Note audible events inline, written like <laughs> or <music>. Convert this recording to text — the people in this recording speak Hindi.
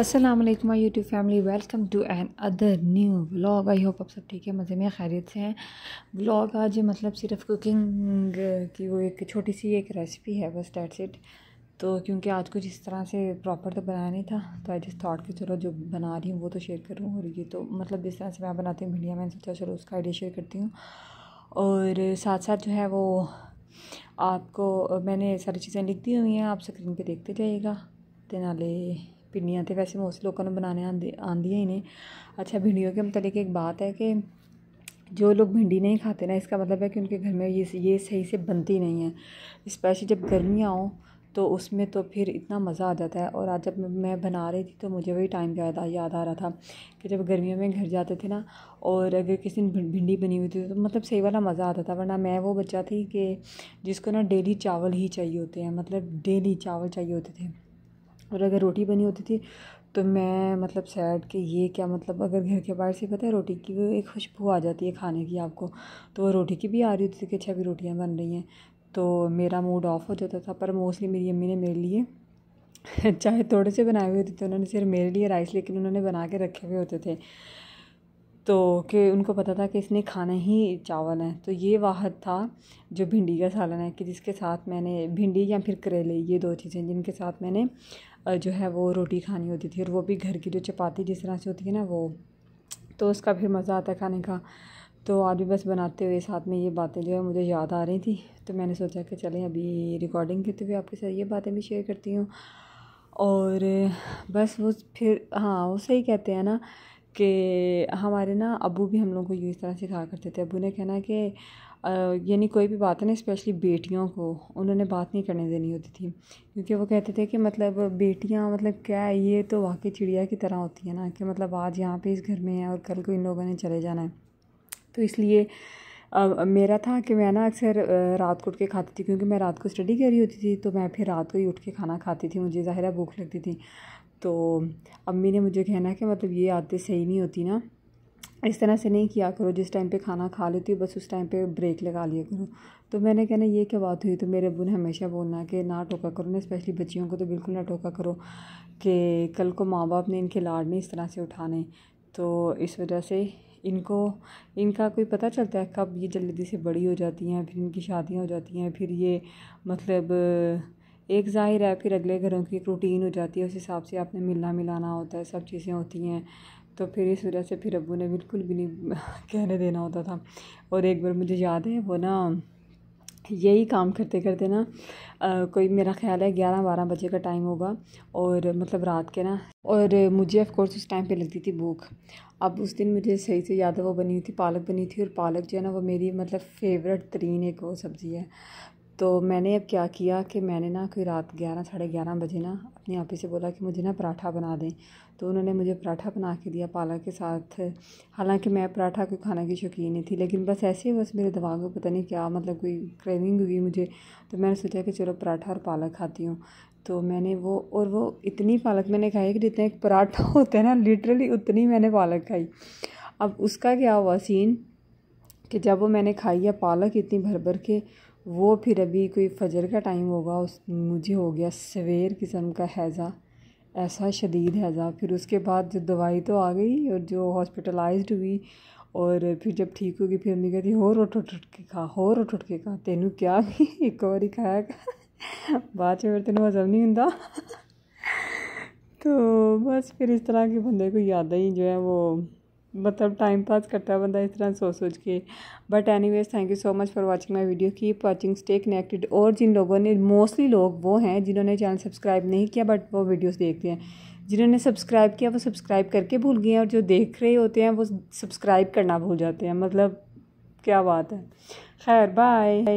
Aslam my YouTube family welcome to another new blog I hope आप सब ठीक है मज़े में खैरियत से हैं ब्लॉग आज मतलब सिर्फ कुकिंग की वो एक छोटी सी एक रेसिपी है बस डेट्स इट तो क्योंकि आज कुछ इस तरह से प्रॉपर तो बनाया नहीं था तो आई जिस थॉट के चलो जो बना रही हूँ वो तो शेयर करूँ और ये तो मतलब जिस तरह से मैं बनाती हूँ भिंडिया मैंने सोचा चलो उसका आइडिया शेयर करती हूँ और साथ साथ जो है वो आपको मैंने सारी चीज़ें लिख दी हुई हैं आप स्क्रीन पर देखते जाइएगा तो नाले पिन्नियाँ तो वैसे मोस्ट लोगों को बनाने आंदी ही नहीं अच्छा भिंडियों के मतलब एक बात है कि जो लोग भिंडी नहीं खाते ना इसका मतलब है कि उनके घर में ये ये सही से बनती नहीं है स्पेशली जब गर्मियाँ हों तो उसमें तो फिर इतना मज़ा आ जाता है और आज जब मैं बना रही थी तो मुझे वही टाइम याद याद आ रहा था कि जब गर्मियों में घर जाते थे ना और अगर किसी ने भिंडी बनी हुई थी तो मतलब सही वाला मज़ा आता था वरना मैं वो बच्चा थी कि जिसको ना डेली चावल ही चाहिए होते हैं मतलब डेली चावल चाहिए होते थे और अगर रोटी बनी होती थी तो मैं मतलब सैड कि ये क्या मतलब अगर घर के बाहर से पता है रोटी की एक खुशबू आ जाती है खाने की आपको तो वो रोटी की भी आ रही होती थी कि अच्छा अभी रोटियाँ बन रही हैं तो मेरा मूड ऑफ़ हो जाता था पर मोस्टली मेरी अम्मी ने मेरे लिए <laughs> चाहे थोड़े से बनाए हुए होते थे तो उन्होंने सिर्फ मेरे लिए राइस लेकिन उन्होंने बना के रखे हुए होते थे तो कि उनको पता था कि इसने खाना ही चावल है तो ये वाहद था जो भिंडी का सालन है कि जिसके साथ मैंने भिंडी या फिर करेले ये दो चीज़ें जिनके साथ मैंने जो है वो रोटी खानी होती थी और वो भी घर की जो चपाती जिस तरह से होती है ना वो तो उसका फिर मज़ा आता है खाने का तो आज भी बस बनाते हुए साथ में ये बातें जो है मुझे याद आ रही थी तो मैंने सोचा कि चलें अभी रिकॉर्डिंग करते हुए आपके साथ ये बातें भी शेयर करती हूँ और बस वो फिर हाँ वो सही कहते हैं ना कि हमारे ना अबू भी हम लोगों को ये इस तरह सिखा करते थे अबू ने कहना कि यानी कोई भी बात है ना स्पेशली बेटियों को उन्होंने बात नहीं करने देनी होती थी क्योंकि वो कहते थे कि मतलब बेटियां मतलब क्या है ये तो वाकई चिड़िया की तरह होती है ना कि मतलब आज यहाँ पे इस घर में है और कल को इन लोगों ने चले जाना है तो इसलिए Uh, मेरा था कि मैं ना अक्सर रात को उठ के खाती थी क्योंकि मैं रात को स्टडी कर रही होती थी तो मैं फिर रात को ही उठ के खाना खाती थी मुझे ज़ाहिर भूख लगती थी तो अम्मी ने मुझे कहना कि मतलब ये आदतें सही नहीं होती ना इस तरह से नहीं किया करो जिस टाइम पे खाना खा लेती हूँ बस उस टाइम पे ब्रेक लगा लिया करो तो मैंने कहना ये क्या बात हुई तो मेरे अबू ने हमेशा बोलना कि ना टोका करो ना स्पेशली बच्चियों को तो बिल्कुल ना टोका करो कि कल को माँ बाप ने इनके लाड़ नहीं इस तरह से उठाने तो इस वजह से इनको इनका कोई पता चलता है कब ये जल्दी से बड़ी हो जाती हैं फिर इनकी शादियाँ हो जाती हैं फिर ये मतलब एक ज़ाहिर है फिर अगले घरों की एक रूटीन हो जाती है उस हिसाब से आपने मिलना मिलाना होता है सब चीज़ें होती हैं तो फिर इस वजह से फिर अबू ने बिल्कुल भी नहीं <laughs> कहने देना होता था और एक बार मुझे याद है वो ना यही काम करते करते ना आ, कोई मेरा ख्याल है ग्यारह बारह बजे का टाइम होगा और मतलब रात के ना और मुझे ऑफकोर्स उस टाइम पे लगती थी भूख अब उस दिन मुझे सही से याद है वो बनी हुई थी पालक बनी थी और पालक जो है ना वो मेरी मतलब फेवरेट तरीन एक वो सब्ज़ी है तो मैंने अब क्या किया कि मैंने ना कोई रात ग्यारह साढ़े ग्यारह बजे ना अपने आप ही से बोला कि मुझे ना पराठा बना दें तो उन्होंने मुझे पराठा बना के दिया पालक के साथ हालांकि मैं पराठा कोई खाने की शौकीन नहीं थी लेकिन बस ऐसे ही बस मेरे दिमाग में पता नहीं क्या मतलब कोई क्रेविंग हुई मुझे तो मैंने सोचा कि चलो पराठा और पालक खाती हूँ तो मैंने वो और वो इतनी पालक मैंने खाई कि जितना एक पराठा <laughs> होता है ना लिटरली उतनी मैंने पालक खाई अब उसका क्या हुआ सीन कि जब वो मैंने खाई है पालक इतनी भर भर के वो फिर अभी कोई फजर का टाइम होगा उस मुझे हो गया सवेर किस्म का हैज़ा ऐसा शदीद हैज़ा फिर उसके बाद जो दवाई तो आ गई और जो हॉस्पिटलाइज्ड हुई और फिर जब ठीक होगी फिर अम्मी कहती होर उठ उठ उठ के खा होर उठ उठ के खा तेन क्या <laughs> एक ही खाया <laughs> बाद च फिर तेन हजम नहीं हूँ <laughs> तो बस फिर इस तरह के बंदे को याद ही जो है वो मतलब टाइम पास करता है बंदा इस तरह सोच सोच के but anyways thank you so much for watching my video keep watching stay connected और जिन लोगों ने मोस्टली लोग वो हैं जिन्होंने चैनल सब्सक्राइब नहीं किया बट वो वीडियोस देखते हैं जिन्होंने सब्सक्राइब किया वो सब्सक्राइब करके भूल गए हैं और जो देख रहे होते हैं वो सब्सक्राइब करना भूल जाते हैं मतलब क्या बात है खैर बाय